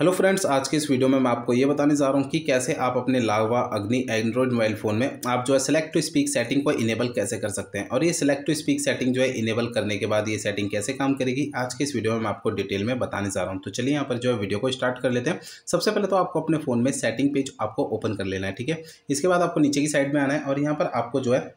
hello friends आज के इस वीडियो में मैं आपको ये बताने जा रहा हूँ कि कैसे आप अपने लावा अग्नि एंड्रॉइड मोबाइल फ़ोन में आप जो है सेलेक्ट टू स्पीक सेटिंग को इनेबल कैसे कर सकते हैं और ये सेलेक्ट टू स्पीक सेटिंग जो है इनेबल करने के बाद ये सेटिंग कैसे काम करेगी आज के इस वीडियो में मैं आपको डिटेल में बताने जा रहा हूँ तो चलिए यहाँ पर जो है वीडियो को स्टार्ट कर लेते हैं सबसे पहले तो आपको अपने फ़ोन में सेटिंग पेज आपको ओपन कर लेना है ठीक है इसके बाद आपको नीचे की साइड में आना है और यहाँ पर आपको जो है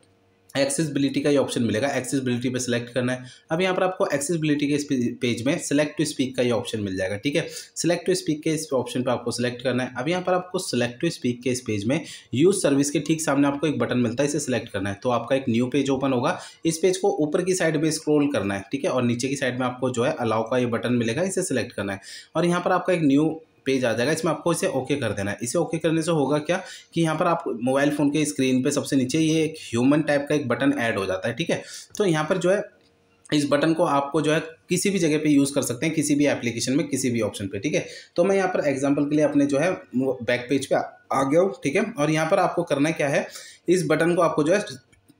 एक्सेसबिलिटी का ये ऑप्शन मिलेगा एक्सेसबिलिटी पे सिलेक्ट करना है अब यहाँ पर आपको एक्सेसबिलिटी के इस पेज में सिलेक्ट टू स्पीक का ये ऑप्शन मिल जाएगा ठीक है सेलेक्ट टू स्पीक के इस ऑप्शन पे आपको सेलेक्ट करना है अब यहाँ पर आपको सेलेक्ट टू स्पीक के इस पेज में यूज सर्विस के ठीक सामने आपको एक बटन मिलता है इसे सेलेक्ट करना है तो आपका एक न्यू पेज ओपन होगा इस पेज को ऊपर की साइड में स्क्रोल करना है ठीक है और नीचे की साइड में आपको जो है अलाउ का ये बटन मिलेगा इसे सेलेक्ट करना है और यहाँ पर आपका एक न्यू पेज आ जाएगा इसमें आपको इसे ओके कर देना है इसे ओके करने से होगा क्या कि यहाँ पर आप मोबाइल फ़ोन के स्क्रीन पे सबसे नीचे ये एक ह्यूमन टाइप का एक बटन ऐड हो जाता है ठीक है तो यहाँ पर जो है इस बटन को आपको जो है किसी भी जगह पे यूज़ कर सकते हैं किसी भी एप्लीकेशन में किसी भी ऑप्शन पे ठीक है तो मैं यहाँ पर एग्जांपल के लिए अपने जो है बैक पेज पे आ गया हूँ ठीक है और यहाँ पर आपको करना क्या है इस बटन को आपको जो है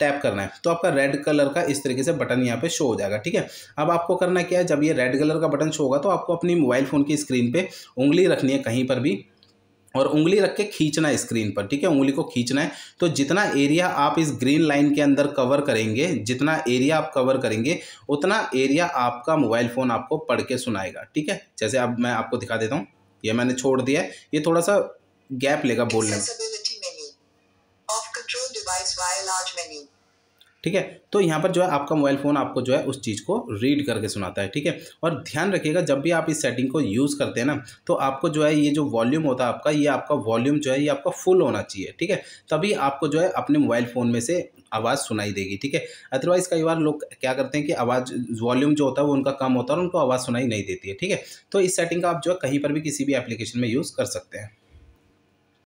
टैप करना है तो आपका रेड कलर का इस तरीके से बटन यहाँ पे शो हो जाएगा ठीक है अब आपको करना क्या है जब ये रेड कलर का बटन शो होगा तो आपको अपनी मोबाइल फ़ोन की स्क्रीन पे उंगली रखनी है कहीं पर भी और उंगली रख के खींचना है स्क्रीन पर ठीक है उंगली को खींचना है तो जितना एरिया आप इस ग्रीन लाइन के अंदर कवर करेंगे जितना एरिया आप कवर करेंगे उतना एरिया आपका मोबाइल फ़ोन आपको पढ़ के सुनाएगा ठीक है जैसे अब मैं आपको दिखा देता हूँ ये मैंने छोड़ दिया है ये थोड़ा सा गैप लेगा बोलने में ठीक है तो यहाँ पर जो है आपका मोबाइल फ़ोन आपको जो है उस चीज़ को रीड करके सुनाता है ठीक है और ध्यान रखिएगा जब भी आप इस सेटिंग को यूज़ करते हैं ना तो आपको जो है ये जो वॉल्यूम होता है आपका ये आपका वॉल्यूम जो है ये आपका फुल होना चाहिए ठीक है तभी आपको जो है अपने मोबाइल फ़ोन में से आवाज़ सुनाई देगी ठीक है अदरवाइज़ कई बार लोग क्या करते हैं कि आवाज़ वॉल्यूम जो होता है वो उनका कम होता है और उनको आवाज़ सुनाई नहीं देती है ठीक है तो इस सेटिंग का आप जो है कहीं पर भी किसी भी एप्लीकेशन में यूज़ कर सकते हैं